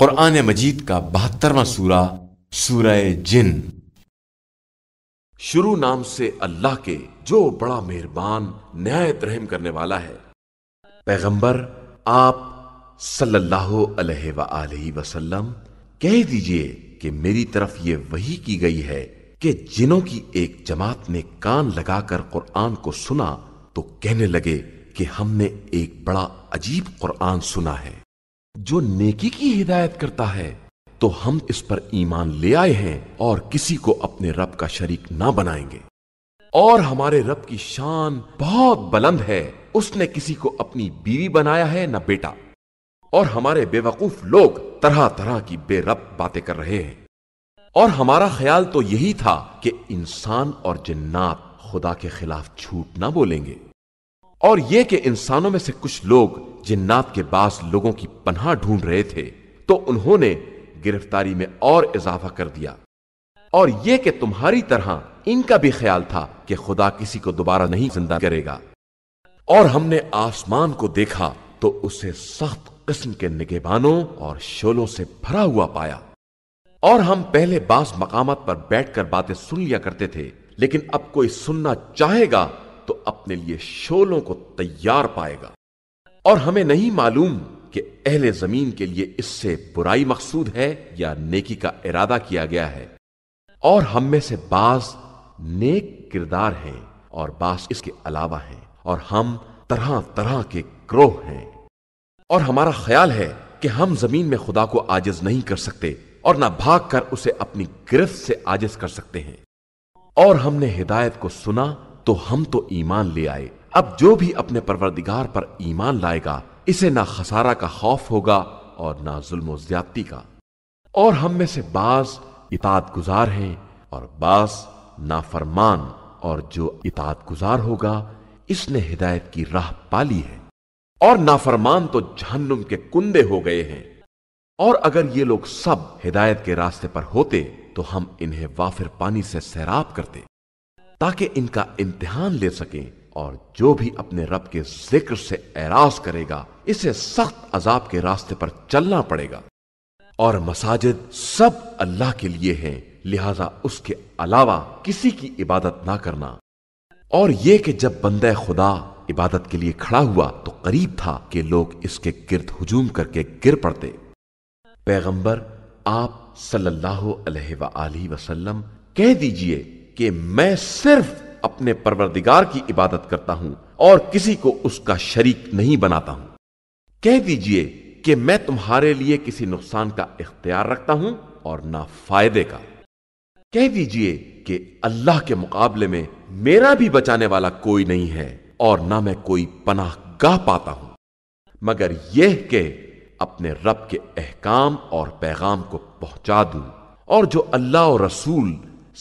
कुरान मजीद का बहत्तरवा सूरा सूर जिन शुरू नाम से अल्लाह के जो बड़ा मेहरबान न्यायत रहम करने वाला है पैगंबर आप सल्लल्लाहु अलैहि वसल्लम कह दीजिए कि मेरी तरफ ये वही की गई है कि जिनों की एक जमात ने कान लगाकर कुरान को सुना तो कहने लगे कि हमने एक बड़ा अजीब कुरान सुना है जो नेकी की हिदायत करता है तो हम इस पर ईमान ले आए हैं और किसी को अपने रब का शरीक ना बनाएंगे और हमारे रब की शान बहुत बुलंद है उसने किसी को अपनी बीवी बनाया है ना बेटा और हमारे बेवकूफ लोग तरह तरह की बेरब बातें कर रहे हैं और हमारा ख्याल तो यही था कि इंसान और जिन्नात खुदा के खिलाफ झूठ ना बोलेंगे और यह कि इंसानों में से कुछ लोग जिन्नात के बास लोगों की पनाह ढूंढ रहे थे तो उन्होंने गिरफ्तारी में और इजाफा कर दिया और यह कि तुम्हारी तरह इनका भी ख्याल था कि खुदा किसी को दोबारा नहीं जिंदा करेगा और हमने आसमान को देखा तो उसे सख्त किस्म के निगेबानों और शोलों से भरा हुआ पाया और हम पहले बास मकामत पर बैठकर बातें सुन लिया करते थे लेकिन अब कोई सुनना चाहेगा तो अपने लिए शोलों को तैयार पाएगा और हमें नहीं मालूम कि अहले जमीन के लिए इससे बुराई मकसूद है या नेकी का इरादा किया गया है और हम में से बास नेक किरदार हैं और बास इसके अलावा हैं और हम तरह तरह के क्रोह हैं और हमारा ख्याल है कि हम जमीन में खुदा को आजिज नहीं कर सकते और ना भाग कर उसे अपनी गिरफ्त से आजिज कर सकते हैं और हमने हिदायत को सुना तो हम तो ईमान ले आए अब जो भी अपने परवरदिगार पर ईमान लाएगा इसे ना खसारा का खौफ होगा और ना जुल्म ज्यादती का और हम में से बास इताद गुजार हैं और बास नाफरमान और जो इतात गुजार होगा इसने हिदायत की राह पाली है और नाफरमान तो जहन्नुम के कुंदे हो गए हैं और अगर ये लोग सब हिदायत के रास्ते पर होते तो हम इन्हें वाफिर पानी से सैराब करते ताकि इनका इम्तिहान ले सकें और जो भी अपने रब के जिक्र से एराज करेगा इसे सख्त अजाब के रास्ते पर चलना पड़ेगा और मसाजिद सब अल्लाह के लिए हैं लिहाजा उसके अलावा किसी की इबादत ना करना और ये कि जब बंद खुदा इबादत के लिए खड़ा हुआ तो करीब था कि लोग इसके गिरद हजूम करके गिर पड़ते पैगंबर आप सल्लल्लाहु अलैहि वसल्लम कह दीजिए कि मैं सिर्फ अपने परवरदिगार की इबादत करता हूं और किसी को उसका शरीक नहीं बनाता हूं कह दीजिए कि मैं तुम्हारे लिए किसी नुकसान का इख्तियार रखता हूं और ना फायदे का कह दीजिए कि अल्लाह के मुकाबले में मेरा भी बचाने वाला कोई नहीं है और ना मैं कोई पनाह गाह पाता हूं मगर यह के अपने रब के अहकाम और पैगाम को पहुंचा दूं और जो अल्लाह और रसूल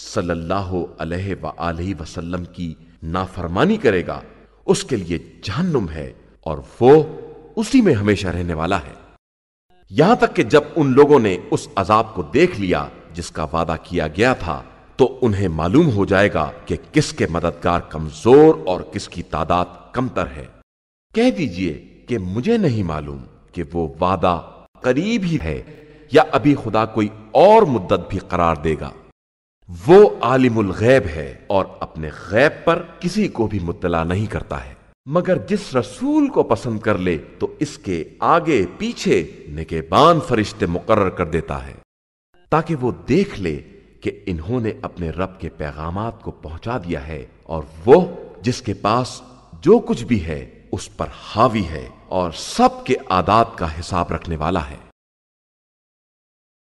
सल्लल्लाहु अलैहि सल्लाह वसल्लम की नाफरमानी करेगा उसके लिए जहन्नुम है और वो उसी में हमेशा रहने वाला है यहां तक कि जब उन लोगों ने उस अजाब को देख लिया जिसका वादा किया गया था तो उन्हें मालूम हो जाएगा कि किसके मददगार कमजोर और किसकी तादाद कमतर है कह दीजिए कि मुझे नहीं मालूम कि वो वादा करीब ही है या अभी खुदा कोई और मुद्दत भी करार देगा वो आलिमुल गैब है और अपने गैब पर किसी को भी मुतला नहीं करता है मगर जिस रसूल को पसंद कर ले तो इसके आगे पीछे निगेबान फरिश्ते मुकर कर देता है ताकि वो देख ले कि इन्होंने अपने रब के पैगाम को पहुंचा दिया है और वो जिसके पास जो कुछ भी है उस पर हावी है और सबके आदात का हिसाब रखने वाला है